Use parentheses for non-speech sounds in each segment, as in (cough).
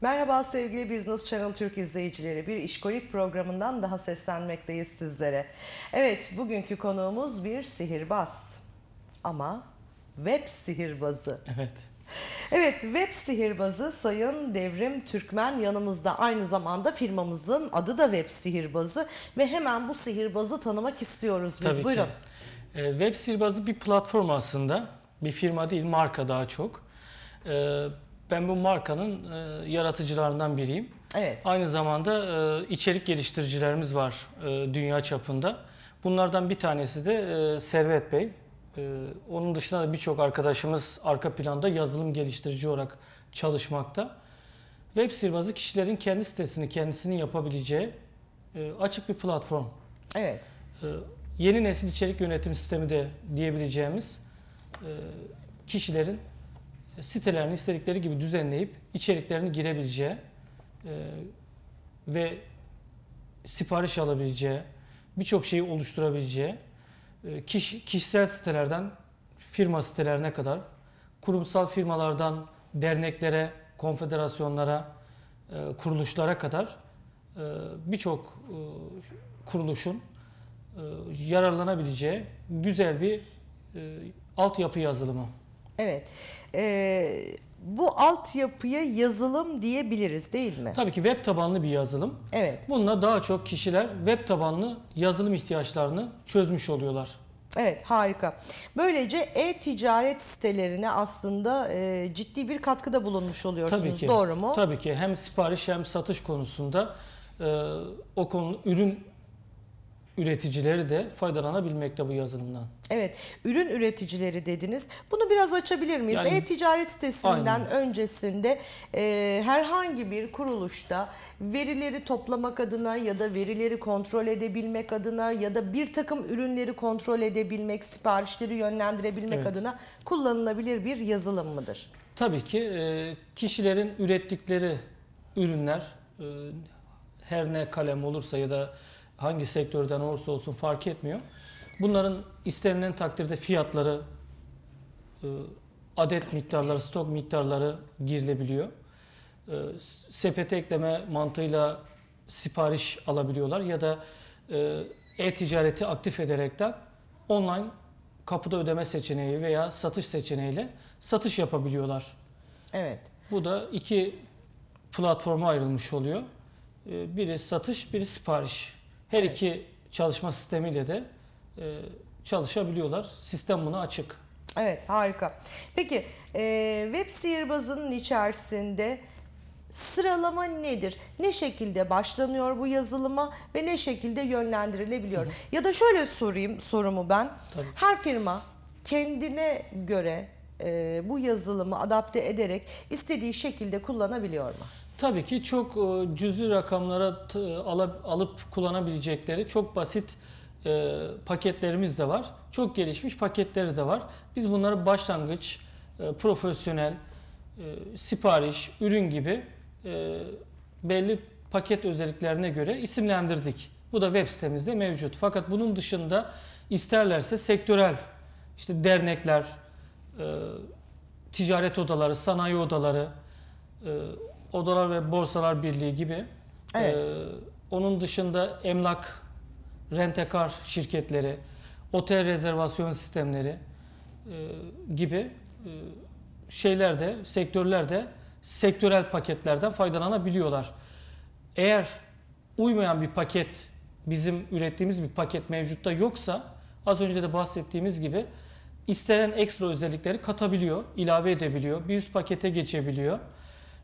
Merhaba sevgili Business Channel Türk izleyicileri. Bir işkolik programından daha seslenmekteyiz sizlere. Evet, bugünkü konuğumuz bir sihirbaz. Ama web sihirbazı. Evet. Evet, web sihirbazı Sayın Devrim Türkmen yanımızda. Aynı zamanda firmamızın adı da web sihirbazı ve hemen bu sihirbazı tanımak istiyoruz biz. Tabii Buyurun. Ki. E, ee, web sihirbazı bir platform aslında. Bir firma değil, marka daha çok. E, ben bu markanın e, yaratıcılarından biriyim. Evet. Aynı zamanda e, içerik geliştiricilerimiz var e, dünya çapında. Bunlardan bir tanesi de e, Servet Bey. E, onun dışında da birçok arkadaşımız arka planda yazılım geliştirici olarak çalışmakta. Web sirbazı kişilerin kendi sitesini kendisinin yapabileceği e, açık bir platform. Evet. E, yeni nesil içerik yönetim sistemi de diyebileceğimiz e, kişilerin sitelerini istedikleri gibi düzenleyip içeriklerini girebileceği e, ve sipariş alabileceği, birçok şeyi oluşturabileceği e, kişisel sitelerden firma sitelerine kadar, kurumsal firmalardan derneklere, konfederasyonlara, e, kuruluşlara kadar birçok kuruluşun yararlanabileceği güzel bir altyapı yazılımı. Evet. Ee, bu altyapıya yazılım diyebiliriz değil mi? Tabii ki web tabanlı bir yazılım. Evet. Bununla daha çok kişiler web tabanlı yazılım ihtiyaçlarını çözmüş oluyorlar. Evet harika. Böylece e-ticaret sitelerine aslında e, ciddi bir katkıda bulunmuş oluyorsunuz Tabii ki. doğru mu? Tabii ki hem sipariş hem satış konusunda e, o konu ürün üreticileri de faydalanabilmekte bu yazılımdan. Evet, ürün üreticileri dediniz. Bunu biraz açabilir miyiz? E-ticaret sitesinden aynen. öncesinde e, herhangi bir kuruluşta verileri toplamak adına ya da verileri kontrol edebilmek adına ya da bir takım ürünleri kontrol edebilmek, siparişleri yönlendirebilmek evet. adına kullanılabilir bir yazılım mıdır? Tabii ki e, kişilerin ürettikleri ürünler e, her ne kalem olursa ya da hangi sektörden olursa olsun fark etmiyor. Bunların istenilen takdirde fiyatları, e, adet miktarları, stok miktarları girilebiliyor. E, sepete ekleme mantığıyla sipariş alabiliyorlar ya da e, e-ticareti aktif ederekten online kapıda ödeme seçeneği veya satış seçeneğiyle satış yapabiliyorlar. Evet. Bu da iki platforma ayrılmış oluyor. Biri satış, biri sipariş. Her evet. iki çalışma sistemiyle de e, çalışabiliyorlar. Sistem buna açık. Evet harika. Peki e, web sihirbazının içerisinde sıralama nedir? Ne şekilde başlanıyor bu yazılıma ve ne şekilde yönlendirilebiliyor? Hı hı. Ya da şöyle sorayım sorumu ben. Tabii. Her firma kendine göre e, bu yazılımı adapte ederek istediği şekilde kullanabiliyor mu? Tabii ki çok e, cüzi rakamlara alıp, alıp kullanabilecekleri çok basit e, paketlerimiz de var. Çok gelişmiş paketleri de var. Biz bunları başlangıç, e, profesyonel, e, sipariş, ürün gibi e, belli paket özelliklerine göre isimlendirdik. Bu da web sitemizde mevcut. Fakat bunun dışında isterlerse sektörel, işte dernekler, e, ticaret odaları, sanayi odaları, e, Odalar ve Borsalar Birliği gibi. Evet. Ee, onun dışında emlak, rentekar şirketleri, otel rezervasyon sistemleri e, gibi e, şeylerde, sektörlerde sektörel paketlerden faydalanabiliyorlar. Eğer uymayan bir paket, bizim ürettiğimiz bir paket mevcutta yoksa az önce de bahsettiğimiz gibi istenen ekstra özellikleri katabiliyor, ilave edebiliyor, bir üst pakete geçebiliyor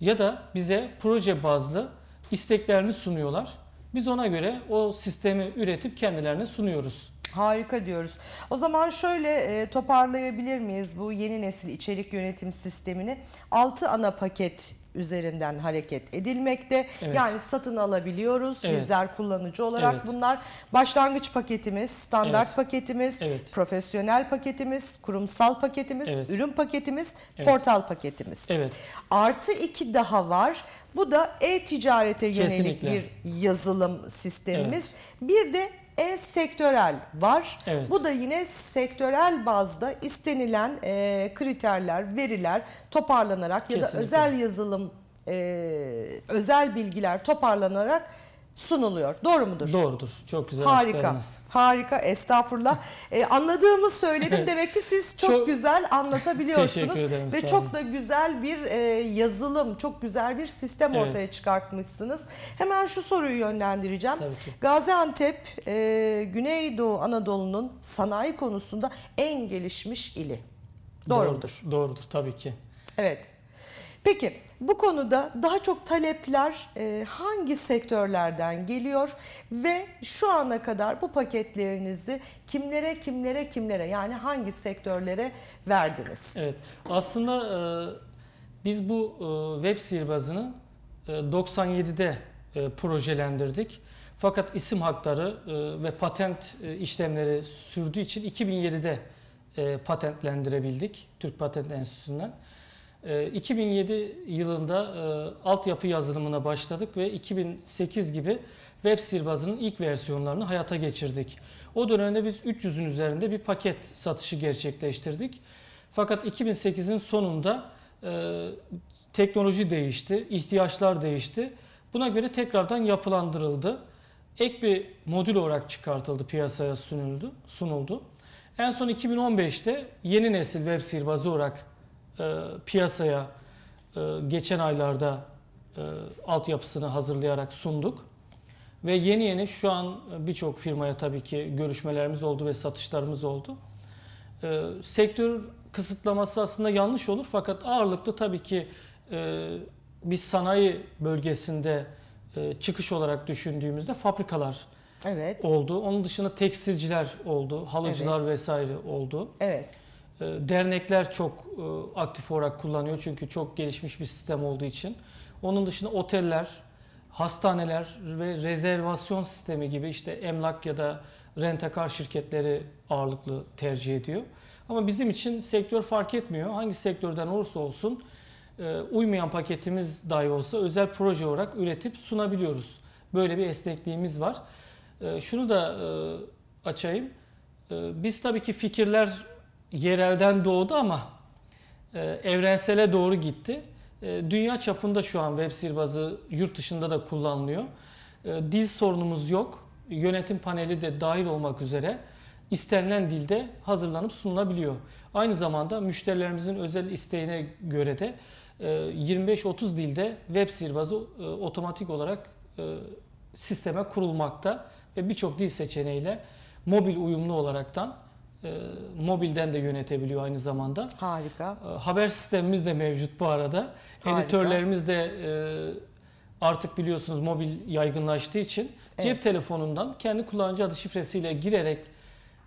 ya da bize proje bazlı isteklerini sunuyorlar. Biz ona göre o sistemi üretip kendilerine sunuyoruz. Harika diyoruz. O zaman şöyle e, toparlayabilir miyiz bu yeni nesil içerik yönetim sistemini? 6 ana paket üzerinden hareket edilmekte. Evet. Yani satın alabiliyoruz. Evet. Bizler kullanıcı olarak evet. bunlar. Başlangıç paketimiz, standart evet. paketimiz, evet. profesyonel paketimiz, kurumsal paketimiz, evet. ürün paketimiz, evet. portal paketimiz. Evet. Artı iki daha var. Bu da e-ticarete yönelik bir yazılım sistemimiz. Evet. Bir de e sektörel var. Evet. Bu da yine sektörel bazda istenilen e, kriterler, veriler toparlanarak Kesinlikle. ya da özel yazılım, e, özel bilgiler toparlanarak sunuluyor. Doğru mudur? Doğrudur. Çok güzel Harika. Açıklarınız. Harika. Estağfurullah. ee, anladığımı söyledim. (laughs) Demek ki siz çok, çok güzel anlatabiliyorsunuz. Teşekkür ederim. Ve çok da güzel bir e, yazılım, çok güzel bir sistem evet. ortaya çıkartmışsınız. Hemen şu soruyu yönlendireceğim. Gaziantep, e, Güneydoğu Anadolu'nun sanayi konusunda en gelişmiş ili. Doğrudur. Doğrudur, doğrudur tabii ki. Evet. Peki bu konuda daha çok talepler e, hangi sektörlerden geliyor ve şu ana kadar bu paketlerinizi kimlere kimlere kimlere yani hangi sektörlere verdiniz? Evet aslında e, biz bu e, web sihirbazını e, 97'de e, projelendirdik. Fakat isim hakları e, ve patent e, işlemleri sürdüğü için 2007'de e, patentlendirebildik Türk Patent Enstitüsü'nden. 2007 ee, yılında e, altyapı yazılımına başladık ve 2008 gibi web sirbazının ilk versiyonlarını hayata geçirdik. O dönemde biz 300'ün üzerinde bir paket satışı gerçekleştirdik. Fakat 2008'in sonunda e, teknoloji değişti, ihtiyaçlar değişti. Buna göre tekrardan yapılandırıldı. Ek bir modül olarak çıkartıldı, piyasaya sunuldu. sunuldu. En son 2015'te yeni nesil web sirbazı olarak e, piyasaya e, geçen aylarda e, altyapısını hazırlayarak sunduk. Ve yeni yeni şu an birçok firmaya tabii ki görüşmelerimiz oldu ve satışlarımız oldu. E, sektör kısıtlaması aslında yanlış olur fakat ağırlıklı tabii ki e, biz sanayi bölgesinde e, çıkış olarak düşündüğümüzde fabrikalar evet. oldu. Onun dışında tekstilciler oldu, halıcılar evet. vesaire oldu. Evet. Ee, dernekler çok e, aktif olarak kullanıyor çünkü çok gelişmiş bir sistem olduğu için. Onun dışında oteller, hastaneler ve rezervasyon sistemi gibi işte emlak ya da rentakar şirketleri ağırlıklı tercih ediyor. Ama bizim için sektör fark etmiyor. Hangi sektörden olursa olsun e, uymayan paketimiz dahi olsa özel proje olarak üretip sunabiliyoruz. Böyle bir esnekliğimiz var. E, şunu da açayım. Biz tabii ki fikirler yerelden doğdu ama e, evrensele doğru gitti. E, dünya çapında şu an web sirbazı yurt dışında da kullanılıyor. E, dil sorunumuz yok. Yönetim paneli de dahil olmak üzere istenilen dilde hazırlanıp sunulabiliyor. Aynı zamanda müşterilerimizin özel isteğine göre de 25-30 e, dilde web sirbazı e, otomatik olarak e, sisteme kurulmakta ve birçok dil seçeneğiyle mobil uyumlu olaraktan e, mobilden de yönetebiliyor aynı zamanda. Harika. E, haber sistemimiz de mevcut bu arada. Harika. Editörlerimiz de e, artık biliyorsunuz mobil yaygınlaştığı için evet. cep telefonundan kendi kullanıcı adı şifresiyle girerek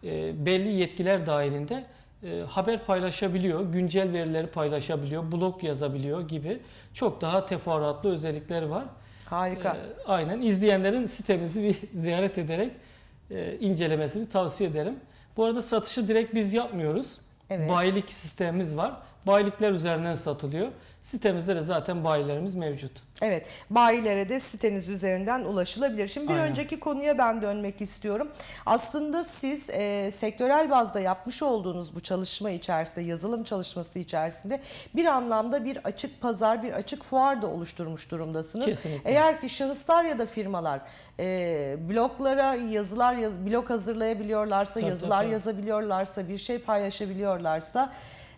e, belli yetkiler dahilinde e, haber paylaşabiliyor, güncel verileri paylaşabiliyor, blog yazabiliyor gibi çok daha teferruatlı özellikler var. Harika. E, aynen izleyenlerin sitemizi bir (laughs) ziyaret ederek e, incelemesini tavsiye ederim. Bu arada satışı direkt biz yapmıyoruz. Evet. Bayilik sistemimiz var. Bayilikler üzerinden satılıyor. Sitemizde de zaten bayilerimiz mevcut. Evet bayilere de siteniz üzerinden ulaşılabilir. Şimdi bir Aynen. önceki konuya ben dönmek istiyorum. Aslında siz e, sektörel bazda yapmış olduğunuz bu çalışma içerisinde yazılım çalışması içerisinde bir anlamda bir açık pazar bir açık fuar da oluşturmuş durumdasınız. Kesinlikle. Eğer ki şahıslar ya da firmalar e, bloglara yazılar yaz, blog hazırlayabiliyorlarsa tabii, yazılar tabii. yazabiliyorlarsa bir şey paylaşabiliyorlarsa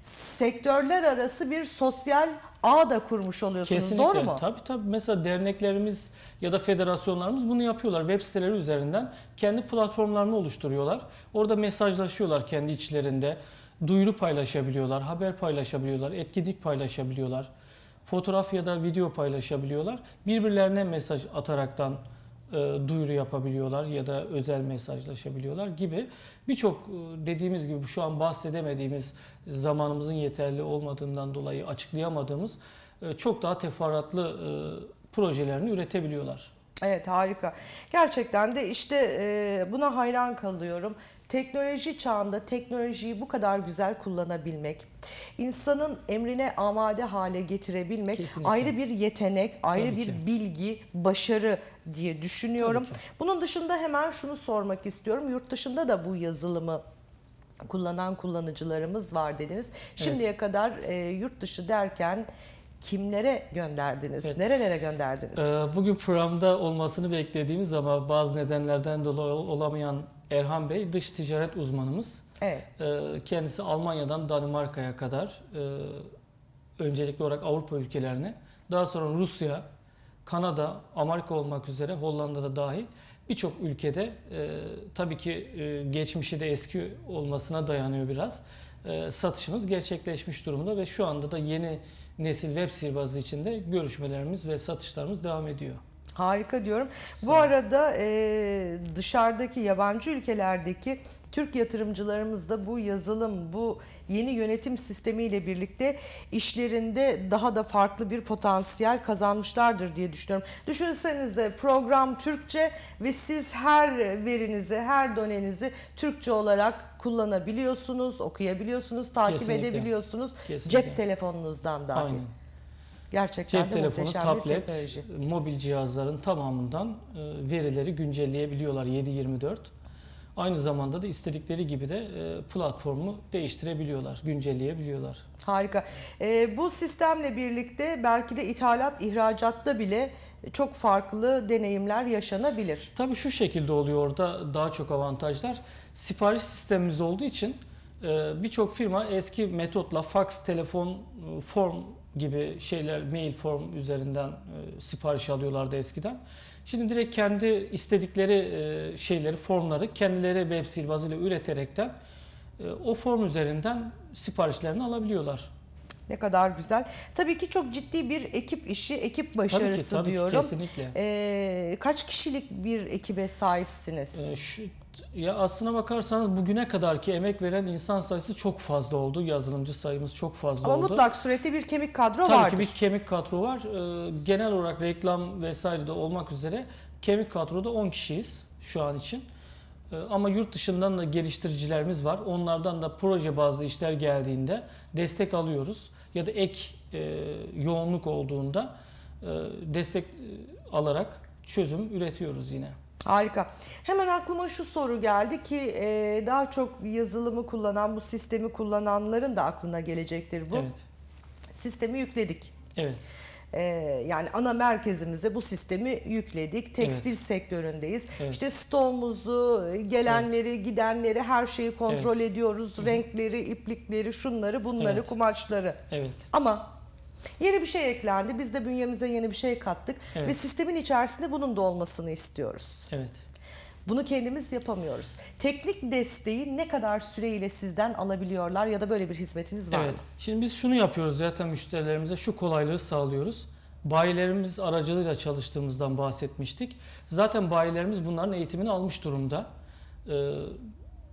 sektörler arası bir sosyal ağ da kurmuş oluyorsunuz. Kesinlikle. Doğru mu? Tabii tabii. Mesela derneklerimiz ya da federasyonlarımız bunu yapıyorlar. Web siteleri üzerinden kendi platformlarını oluşturuyorlar. Orada mesajlaşıyorlar kendi içlerinde. Duyuru paylaşabiliyorlar, haber paylaşabiliyorlar, etkinlik paylaşabiliyorlar. Fotoğraf ya da video paylaşabiliyorlar. Birbirlerine mesaj ataraktan e, duyuru yapabiliyorlar ya da özel mesajlaşabiliyorlar gibi birçok e, dediğimiz gibi şu an bahsedemediğimiz zamanımızın yeterli olmadığından dolayı açıklayamadığımız e, çok daha teferruatlı projelerini üretebiliyorlar. Evet harika. Gerçekten de işte e, buna hayran kalıyorum. Teknoloji çağında teknolojiyi bu kadar güzel kullanabilmek, insanın emrine amade hale getirebilmek Kesinlikle. ayrı bir yetenek, ayrı Tabii bir ki. bilgi, başarı diye düşünüyorum. Bunun dışında hemen şunu sormak istiyorum. Yurt dışında da bu yazılımı kullanan kullanıcılarımız var dediniz. Şimdiye kadar e, yurt dışı derken kimlere gönderdiniz? Evet. Nerelere gönderdiniz? Ee, bugün programda olmasını beklediğimiz ama bazı nedenlerden dolayı olamayan Erhan Bey dış ticaret uzmanımız. Evet. Ee, kendisi Almanya'dan Danimarka'ya kadar e, öncelikli olarak Avrupa ülkelerine daha sonra Rusya, Kanada, Amerika olmak üzere Hollanda'da dahil birçok ülkede e, tabii ki e, geçmişi de eski olmasına dayanıyor biraz. satışımız gerçekleşmiş durumda ve şu anda da yeni nesil web sihirbazı için de görüşmelerimiz ve satışlarımız devam ediyor. Harika diyorum. Bu arada e, dışarıdaki yabancı ülkelerdeki Türk yatırımcılarımız da bu yazılım, bu yeni yönetim sistemiyle birlikte işlerinde daha da farklı bir potansiyel kazanmışlardır diye düşünüyorum. Düşünsenize program Türkçe ve siz her verinizi, her dönenizi Türkçe olarak kullanabiliyorsunuz, okuyabiliyorsunuz, takip Kesinlikle. edebiliyorsunuz Kesinlikle. cep telefonunuzdan dahi. Aynen. Gerçekten cep telefonu, tablet, teknoloji. mobil cihazların tamamından e, verileri güncelleyebiliyorlar 7/24. Aynı zamanda da istedikleri gibi de e, platformu değiştirebiliyorlar, güncelleyebiliyorlar. Harika. E, bu sistemle birlikte belki de ithalat, ihracatta bile çok farklı deneyimler yaşanabilir. Tabii şu şekilde oluyor orada daha çok avantajlar. Sipariş sistemimiz olduğu için e, birçok firma eski metotla fax, telefon, e, form gibi şeyler mail form üzerinden sipariş alıyorlardı eskiden. Şimdi direkt kendi istedikleri e, şeyleri, formları kendileri web sihirbazıyla üreterekten e, o form üzerinden siparişlerini alabiliyorlar. Ne kadar güzel. Tabii ki çok ciddi bir ekip işi, ekip başarısı tabii ki, tabii diyorum. Ki, kesinlikle. Ee, kaç kişilik bir ekibe sahipsiniz? Ee, şu, ya aslına bakarsanız bugüne kadar ki emek veren insan sayısı çok fazla oldu. Yazılımcı sayımız çok fazla Ama oldu. Ama mutlak surette bir kemik kadro Tabii vardır. Tabii ki bir kemik kadro var. Ee, genel olarak reklam vesaire de olmak üzere kemik kadroda 10 kişiyiz şu an için. Ee, ama yurt dışından da geliştiricilerimiz var. Onlardan da proje bazlı işler geldiğinde destek alıyoruz. Ya da ek e, yoğunluk olduğunda e, destek e, alarak çözüm üretiyoruz yine. Harika. Hemen aklıma şu soru geldi ki e, daha çok yazılımı kullanan, bu sistemi kullananların da aklına gelecektir bu. Evet. Sistemi yükledik. Evet. E, yani ana merkezimize bu sistemi yükledik. Tekstil evet. sektöründeyiz. Evet. İşte stoğumuzu, gelenleri, evet. gidenleri her şeyi kontrol evet. ediyoruz. Hı. Renkleri, iplikleri, şunları, bunları, evet. kumaşları. Evet. Ama Yeni bir şey eklendi. Biz de bünyemize yeni bir şey kattık evet. ve sistemin içerisinde bunun da olmasını istiyoruz. Evet. Bunu kendimiz yapamıyoruz. Teknik desteği ne kadar süreyle sizden alabiliyorlar ya da böyle bir hizmetiniz var evet. mı? Şimdi biz şunu yapıyoruz zaten müşterilerimize şu kolaylığı sağlıyoruz. Bayilerimiz aracılığıyla çalıştığımızdan bahsetmiştik. Zaten bayilerimiz bunların eğitimini almış durumda. Ee,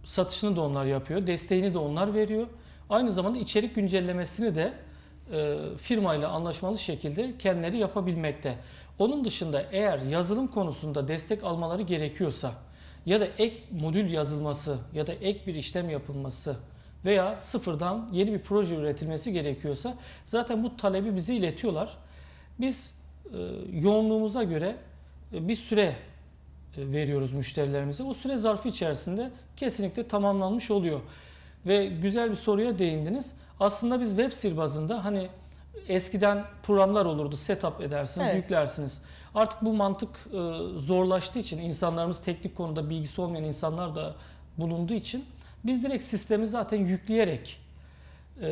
satışını da onlar yapıyor, desteğini de onlar veriyor. Aynı zamanda içerik güncellemesini de e, firmayla anlaşmalı şekilde kendileri yapabilmekte. Onun dışında eğer yazılım konusunda destek almaları gerekiyorsa ya da ek modül yazılması ya da ek bir işlem yapılması veya sıfırdan yeni bir proje üretilmesi gerekiyorsa zaten bu talebi bize iletiyorlar. Biz e, yoğunluğumuza göre e, bir süre e, veriyoruz müşterilerimize. O süre zarfı içerisinde kesinlikle tamamlanmış oluyor. Ve güzel bir soruya değindiniz. Aslında biz web sirbazında hani eskiden programlar olurdu, setup edersiniz, evet. yüklersiniz. Artık bu mantık e, zorlaştığı için insanlarımız teknik konuda bilgisi olmayan insanlar da bulunduğu için biz direkt sistemi zaten yükleyerek e,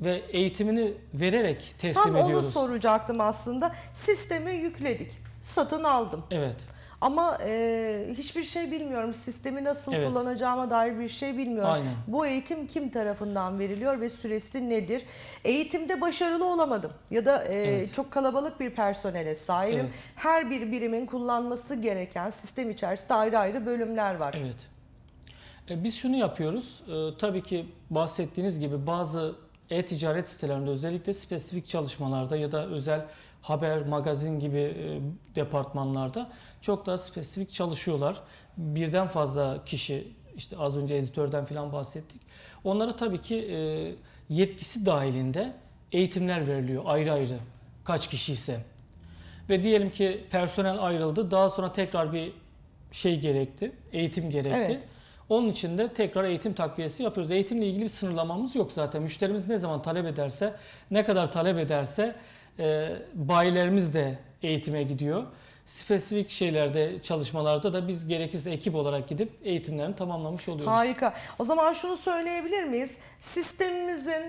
ve eğitimini vererek teslim Tam ediyoruz. Tam onu soracaktım aslında. Sistemi yükledik, satın aldım. Evet. Ama e, hiçbir şey bilmiyorum. Sistemi nasıl evet. kullanacağıma dair bir şey bilmiyorum. Aynen. Bu eğitim kim tarafından veriliyor ve süresi nedir? Eğitimde başarılı olamadım ya da e, evet. çok kalabalık bir personele sahibim. Evet. Her bir birimin kullanması gereken sistem içerisinde ayrı ayrı bölümler var. Evet. E, biz şunu yapıyoruz. E, tabii ki bahsettiğiniz gibi bazı e-ticaret sitelerinde özellikle spesifik çalışmalarda ya da özel haber, magazin gibi e, departmanlarda çok daha spesifik çalışıyorlar. Birden fazla kişi işte az önce editörden falan bahsettik. Onlara tabii ki e, yetkisi dahilinde eğitimler veriliyor ayrı ayrı kaç kişi ise. Ve diyelim ki personel ayrıldı. Daha sonra tekrar bir şey gerekti. Eğitim gerekti. Evet. Onun için de tekrar eğitim takviyesi yapıyoruz. Eğitimle ilgili bir sınırlamamız yok zaten. Müşterimiz ne zaman talep ederse, ne kadar talep ederse e, bayilerimiz de eğitime gidiyor. Spesifik şeylerde, çalışmalarda da biz gerekirse ekip olarak gidip eğitimlerini tamamlamış oluyoruz. Harika. O zaman şunu söyleyebilir miyiz? Sistemimizin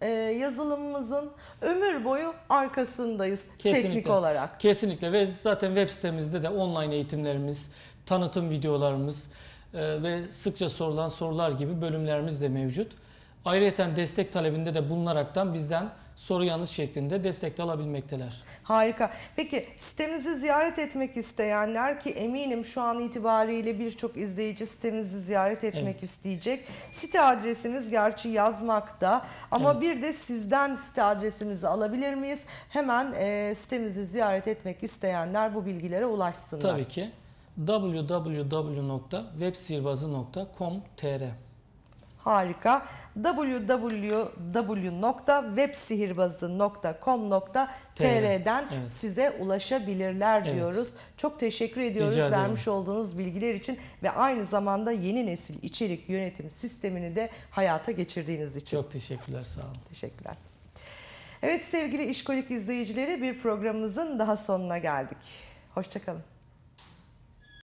e, yazılımımızın ömür boyu arkasındayız Kesinlikle. teknik olarak. Kesinlikle ve zaten web sitemizde de online eğitimlerimiz, tanıtım videolarımız e, ve sıkça sorulan sorular gibi bölümlerimiz de mevcut. Ayrıca destek talebinde de bulunaraktan bizden soru yanıt şeklinde destek de alabilmekteler. Harika. Peki sitemizi ziyaret etmek isteyenler ki eminim şu an itibariyle birçok izleyici sitemizi ziyaret etmek evet. isteyecek. Site adresimiz gerçi yazmakta ama evet. bir de sizden site adresimizi alabilir miyiz? Hemen e, sitemizi ziyaret etmek isteyenler bu bilgilere ulaşsınlar. Tabii ki www.websirbazı.com.tr Harika. www.websihirbazı.com.tr'den evet. size ulaşabilirler evet. diyoruz. Çok teşekkür ediyoruz vermiş olduğunuz bilgiler için ve aynı zamanda yeni nesil içerik yönetim sistemini de hayata geçirdiğiniz için. Çok teşekkürler sağ olun. Teşekkürler. Evet sevgili işkolik izleyicileri bir programımızın daha sonuna geldik. Hoşçakalın.